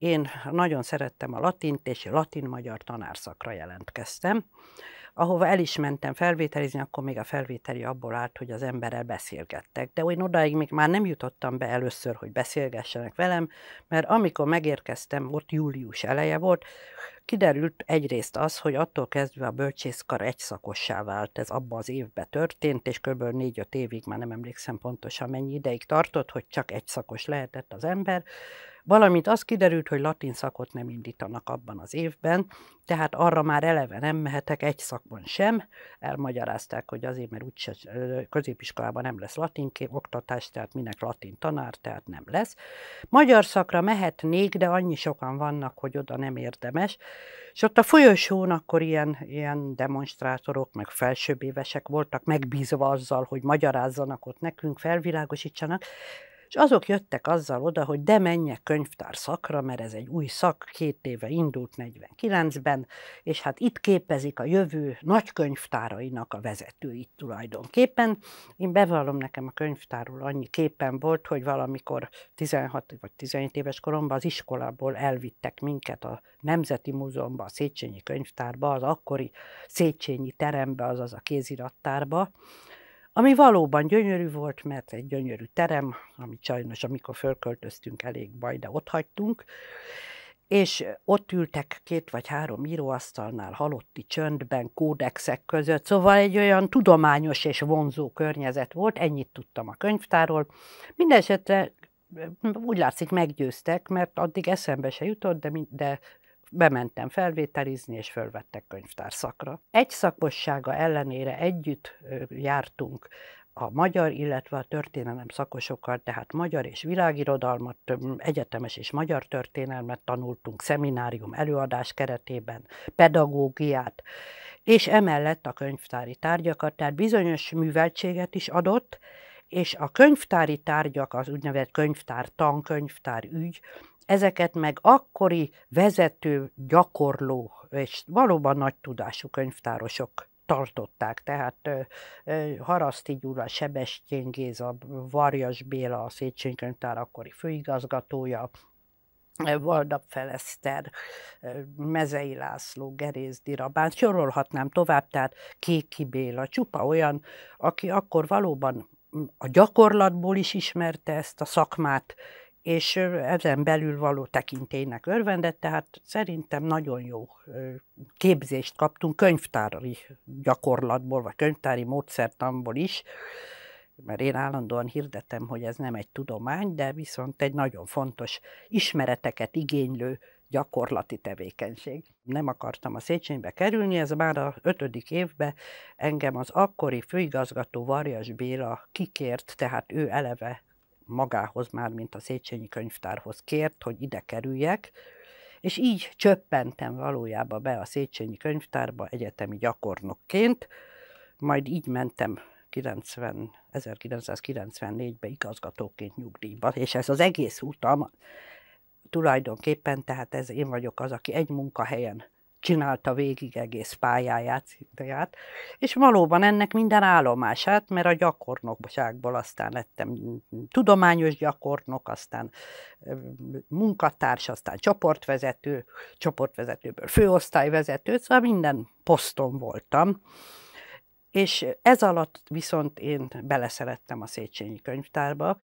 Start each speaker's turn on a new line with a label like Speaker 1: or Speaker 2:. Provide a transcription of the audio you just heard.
Speaker 1: Én nagyon szerettem a latint, és a latin-magyar tanárszakra jelentkeztem, ahova el is mentem felvételizni, akkor még a felvételi abból állt, hogy az emberrel beszélgettek. De olyan odáig még már nem jutottam be először, hogy beszélgessenek velem, mert amikor megérkeztem, ott július eleje volt, kiderült egyrészt az, hogy attól kezdve a bölcsészkar egyszakossá vált, ez abban az évben történt, és kb. 4-5 évig, már nem emlékszem pontosan mennyi ideig tartott, hogy csak egyszakos lehetett az ember, valamint az kiderült, hogy latin szakot nem indítanak abban az évben, tehát arra már eleve nem mehetek egy szakban sem. Elmagyarázták, hogy azért, mert úgyse középiskolában nem lesz latin oktatás, tehát minek latin tanár, tehát nem lesz. Magyar szakra mehetnék, de annyi sokan vannak, hogy oda nem érdemes. És ott a folyosón akkor ilyen, ilyen demonstrátorok, meg felsőbb évesek voltak megbízva azzal, hogy magyarázzanak ott nekünk, felvilágosítsanak és azok jöttek azzal oda, hogy de menjek könyvtár szakra, mert ez egy új szak, két éve indult 49-ben, és hát itt képezik a jövő nagy könyvtárainak a vezetőit tulajdonképpen. Én bevallom nekem a könyvtárról annyi képen volt, hogy valamikor 16 vagy 17 éves koromban az iskolából elvittek minket a Nemzeti Múzeumban, a Széchenyi Könyvtárba, az akkori Széchenyi terembe, azaz a kézirattárba, ami valóban gyönyörű volt, mert egy gyönyörű terem, amit sajnos, amikor fölköltöztünk, elég baj, de ott hagytunk, és ott ültek két vagy három íróasztalnál halotti csöndben, kódexek között, szóval egy olyan tudományos és vonzó környezet volt, ennyit tudtam a könyvtárról. Mindenesetre úgy látszik meggyőztek, mert addig eszembe se jutott, de, de bementem felvételizni, és fölvettek könyvtárszakra. Egy szakossága ellenére együtt jártunk a magyar, illetve a történelem szakosokkal, tehát magyar és világirodalmat, egyetemes és magyar történelmet tanultunk, szeminárium előadás keretében, pedagógiát, és emellett a könyvtári tárgyakat, tehát bizonyos műveltséget is adott, és a könyvtári tárgyak, az úgynevezett könyvtár, tankönyvtár ügy, ezeket meg akkori vezető, gyakorló, és valóban nagy tudású könyvtárosok tartották, tehát Haraszti Gyula, Sebestyén Géza, Varjas Béla, a Széchenyi Könyvtár akkori főigazgatója, valda Feleszter, Mezei László, Gerész Dirabán, sorolhatnám tovább, tehát Kéki Béla, csupa olyan, aki akkor valóban a gyakorlatból is ismerte ezt a szakmát, és ezen belül való tekintélynek örvendett, tehát szerintem nagyon jó képzést kaptunk könyvtári gyakorlatból, vagy könyvtári módszertamból is, mert én állandóan hirdetem, hogy ez nem egy tudomány, de viszont egy nagyon fontos ismereteket igénylő gyakorlati tevékenység. Nem akartam a Széchenybe kerülni, ez már a ötödik évben engem az akkori főigazgató Varjas Béla kikért, tehát ő eleve magához, már mint a Széchenyi könyvtárhoz kért, hogy ide kerüljek, és így csöppentem valójában be a Széchenyi könyvtárba egyetemi gyakornokként, majd így mentem 90, 1994 be igazgatóként nyugdíjba, és ez az egész utam tulajdonképpen, tehát ez én vagyok az, aki egy munkahelyen csinálta végig egész pályáját, szintaját, és valóban ennek minden állomását, mert a gyakornokságból aztán lettem mm, tudományos gyakornok, aztán mm, munkatárs, aztán csoportvezető, csoportvezetőből főosztályvezető, szóval minden poszton voltam. És ez alatt viszont én beleszerettem a Széchenyi könyvtárba,